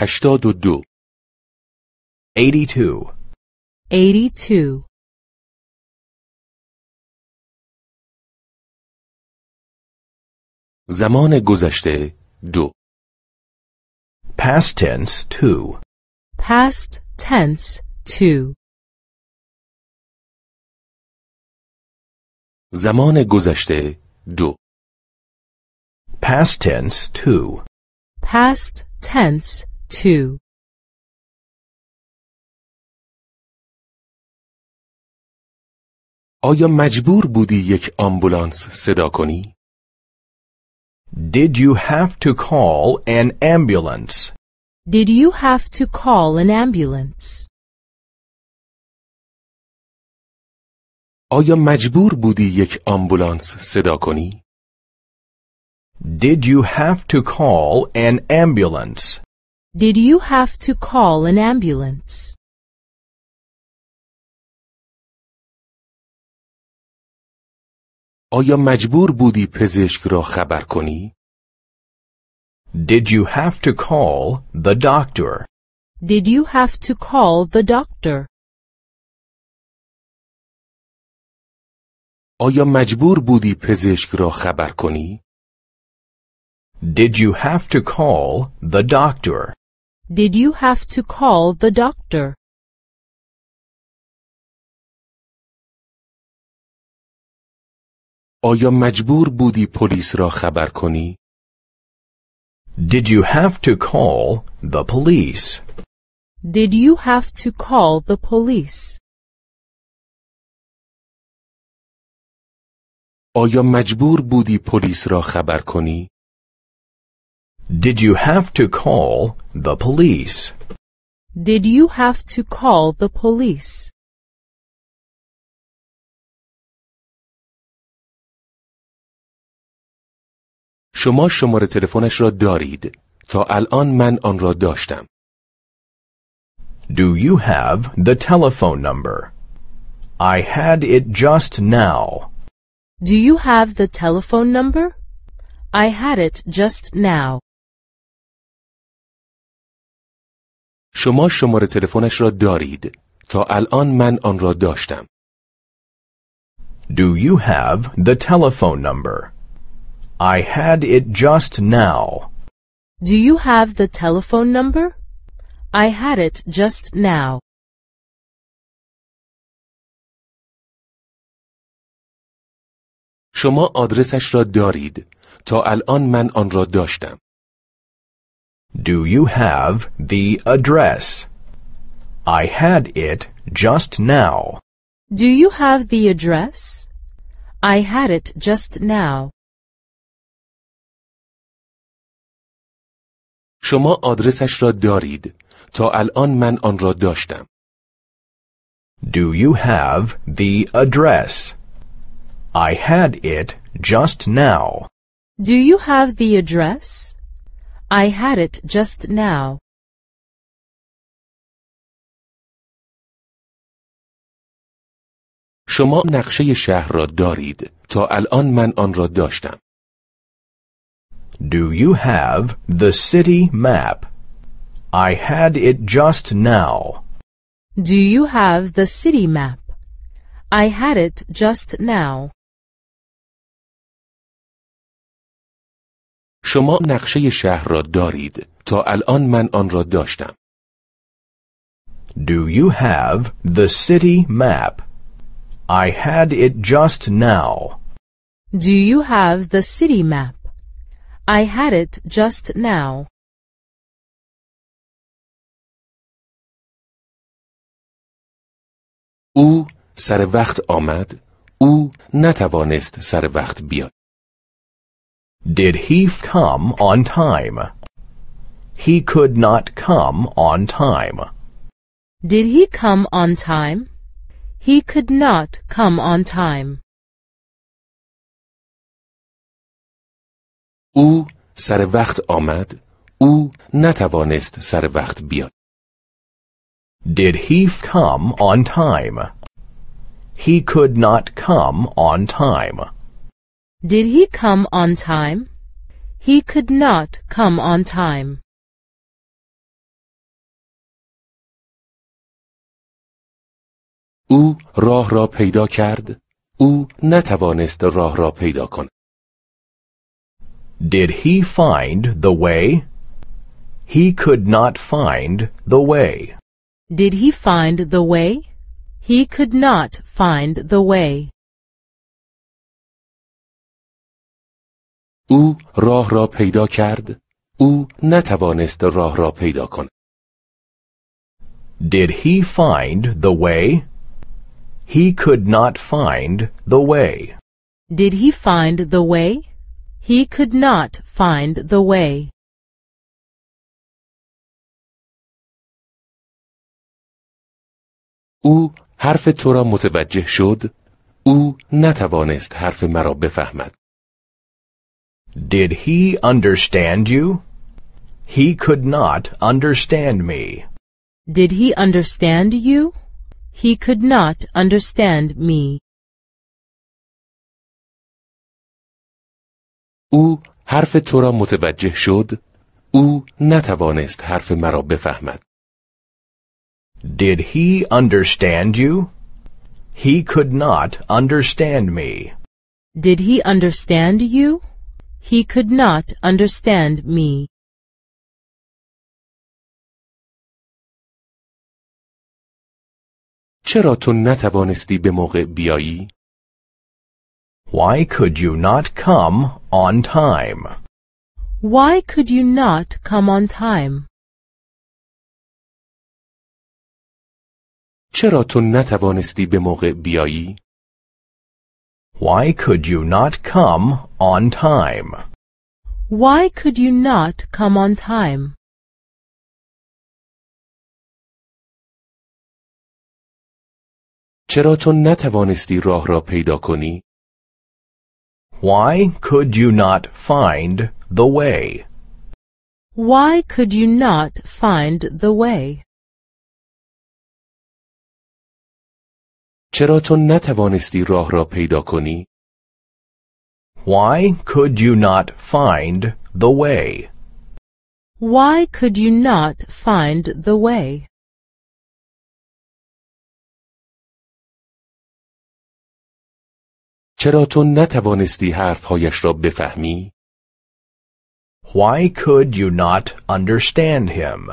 هشتاد و دو 82 82 زمان گذشته دو Past tense 2 Past tense 2 زمان گذشته دو Past tense 2 Past tense two آیا مجبور بودی یک آمبولانس صدا کنی؟ Did you have to call an ambulance? Did you have to call an ambulance? آیا مجبور بودی یک آمبولانس صدا کنی؟ Did you have to call an ambulance? Did you have to call an ambulance? آیا مجبور بودی پزشک را خبر کنی؟ Did you have to call the doctor? Did you have to call the doctor? آیا مجبور بودی پزشک را خبر کنی؟ Did you have to call the doctor? Did you have to call the doctor? آیا مجبور بودی پلیس را خبر کنی؟ Did you have to call the police? Did you have to call the police? آیا مجبور بودی پلیس را خبر کنی؟ Did you have to call the police. Did you have to call the police? شما شماره تلفنش را دارید. تا الان من آن را داشتم. Do you have the telephone number? I had it just now. Do you have the telephone number? I had it just now. شما شماره تلفنش را دارید تا الان من آن را داشتم Do you have the telephone number? I had it just now. Do you have the telephone number? I had it just now. شما آدرسش را دارید تا الان من آن را داشتم. Do you have the address? I had it just now. Do you have the address? I had it just now. شما آدرسش را دارید. تا الان من آن را داشتم. Do you have the address? I had it just now. Do you have the address? I had it just now. شما نقشه شهر را دارید تا الان من آن را داشتم Do you have the city map? I had it just now. Do you have the city map? I had it just now. شما نقشه شهر را دارید تا الان من آن را داشتم Do you have the city map? I had it just now. Do you have the city map? I had it just now. او سر وقت آمد. او نتوانست سر وقت بیاد. Did he come on time? He could not come on time. Did he come on time? He could not come on time. او سر وقت آمد. او نتوانست سر وقت بیاد. Did he come on time? He could not come on time. Did he come on time? He could not come on time. او راه را پیدا کرد او نتوانست راه را پیدا کند Did he find the way? He could not find the way. Did he find the way? He could not find the way. او راه را پیدا کرد او نتوانست راه را پیدا کند Did he find the way? He could not find the way. Did he find the way? He could not find the way. او حرف تو را متوجه شد او نتوانست حرف مرا بفهمد Did he understand you? He could not understand me. Did he understand you? He could not understand me. او حرف تو را متوجه شد او نتوانست حرف مرا بفهمد Did he understand you? He could not understand me. Did he understand you? He could not understand me. چرا تو نتوانستی به موقع بیایی؟ Why could you not come on time? Why could you not come on time? چرا تو نتوانستی به موقع بیایی؟ Why could you not come on time? Why could you not come on time? چرا چون نتوانستی راه را پیدا کنی؟ Why could you not find the way? Why could you not find the way? چرا چون نتوانستی راه را پیدا کنی؟ why could you not find the way? Why could you not find the way? چرا تو نتوانستی حرفهایش را بفهمی؟ Why could you not understand him?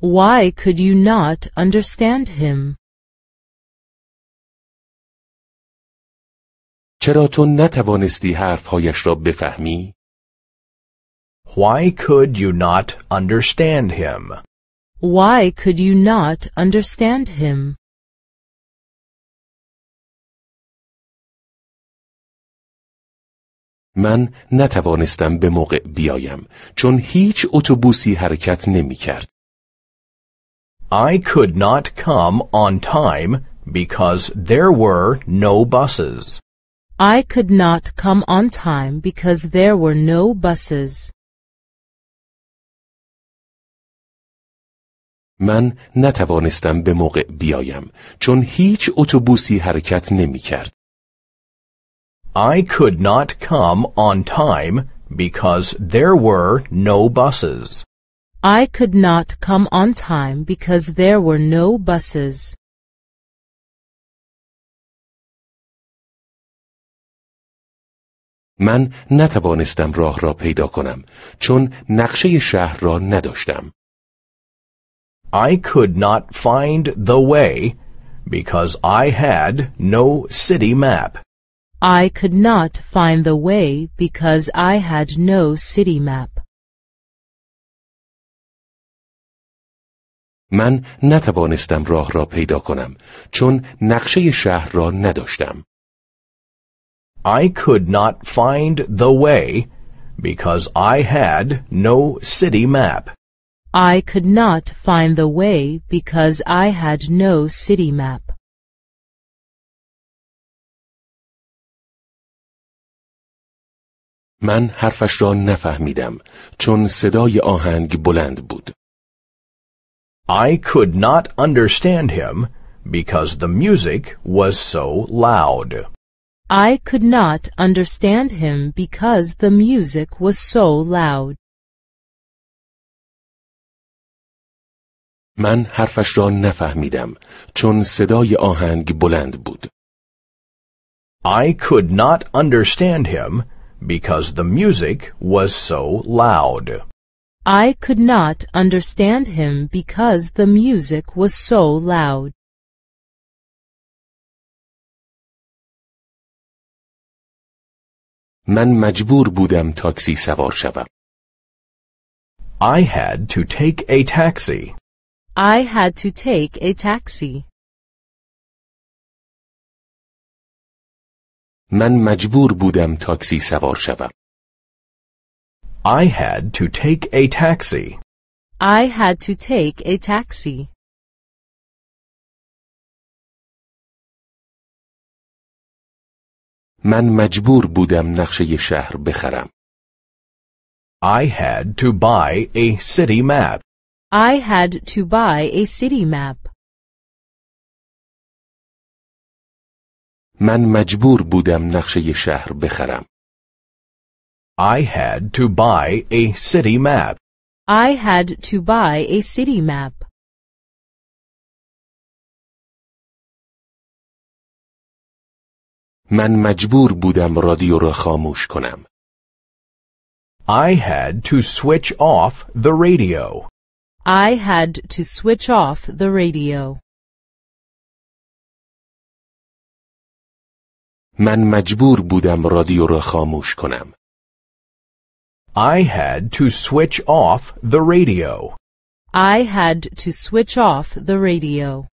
Why could you not understand him? چرا تو نتوانستی حرفهایش را بفهمی؟ Why could you not understand him? Why could you not understand him? من نتوانستم به موقع بیایم چون هیچ اتوبوسی حرکت نمی کرد. I could not come on time because there were no buses. I could not come on time because there were no buses. من نتوانستم به موقع بیایم چون هیچ اتوبوسی حرکت نمی کرد. I could not come on time because there were no buses. I could not come on time because there were no buses. من نتوانستم راه را پیدا کنم چون نقشه شهر را نداشتم. I could not find the way because I had no city map. I could not find the way because I had no city map. من نتوانستم راه را پیدا کنم چون نقشه شهر را نداشتم. I could not find the way because I had no city map. I could not find the way because I had no city map. من حرفش را نفهمیدم چون صدای آهنگ بلند بود. I could not understand him because the music was so loud. I could not understand him because the music was so loud. من حرفش را نفهمیدم چون صدای آهنگ بلند بود. I could not understand him because the music was so loud. I could not understand him because the music was so loud. من مجبور بودم تاکسی سوار شوم. I had to take a taxi. I had to take a taxi. من مجبور بودم تاکسی سوار شوم. I had to take a taxi. I had to take a taxi. من مجبور بودم نقشه شهر بخرم. I had to buy a city map. I had to buy a city map. من مجبور بودم نقشه شهر بخرم. I had to buy a city map. I had to buy a city map. من مجبور بودم رادیو را خاموش کنم. I had to switch off the radio. I had to switch off the radio. من مجبور بودم رادیو را خاموش کنم. I had to switch off the radio. I had to switch off the radio.